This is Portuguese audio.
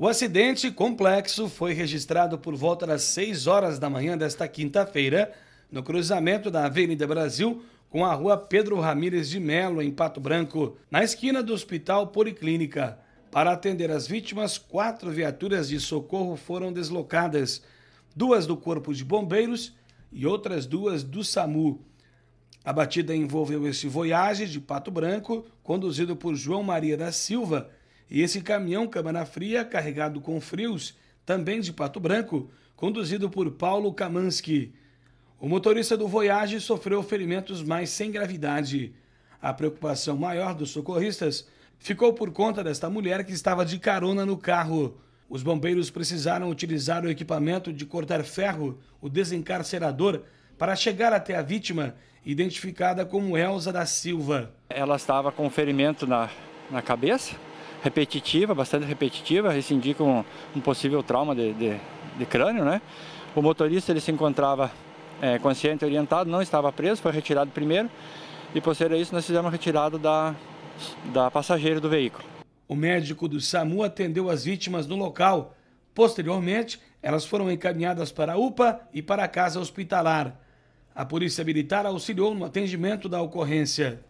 O acidente complexo foi registrado por volta das 6 horas da manhã desta quinta-feira, no cruzamento da Avenida Brasil com a rua Pedro Ramírez de Melo, em Pato Branco, na esquina do Hospital Policlínica. Para atender as vítimas, quatro viaturas de socorro foram deslocadas: duas do Corpo de Bombeiros e outras duas do SAMU. A batida envolveu esse Voyage de Pato Branco, conduzido por João Maria da Silva e esse caminhão Cabana Fria, carregado com frios, também de Pato Branco, conduzido por Paulo Kamanski. O motorista do Voyage sofreu ferimentos, mas sem gravidade. A preocupação maior dos socorristas ficou por conta desta mulher que estava de carona no carro. Os bombeiros precisaram utilizar o equipamento de cortar ferro, o desencarcerador, para chegar até a vítima, identificada como Elza da Silva. Ela estava com ferimento na, na cabeça, repetitiva, bastante repetitiva, isso indica um, um possível trauma de, de, de, crânio, né? O motorista ele se encontrava é, consciente e orientado, não estava preso, foi retirado primeiro e posterior a isso nós fizemos a retirada da, da passageira do veículo. O médico do SAMU atendeu as vítimas no local. Posteriormente, elas foram encaminhadas para a UPA e para a casa hospitalar. A Polícia Militar auxiliou no atendimento da ocorrência.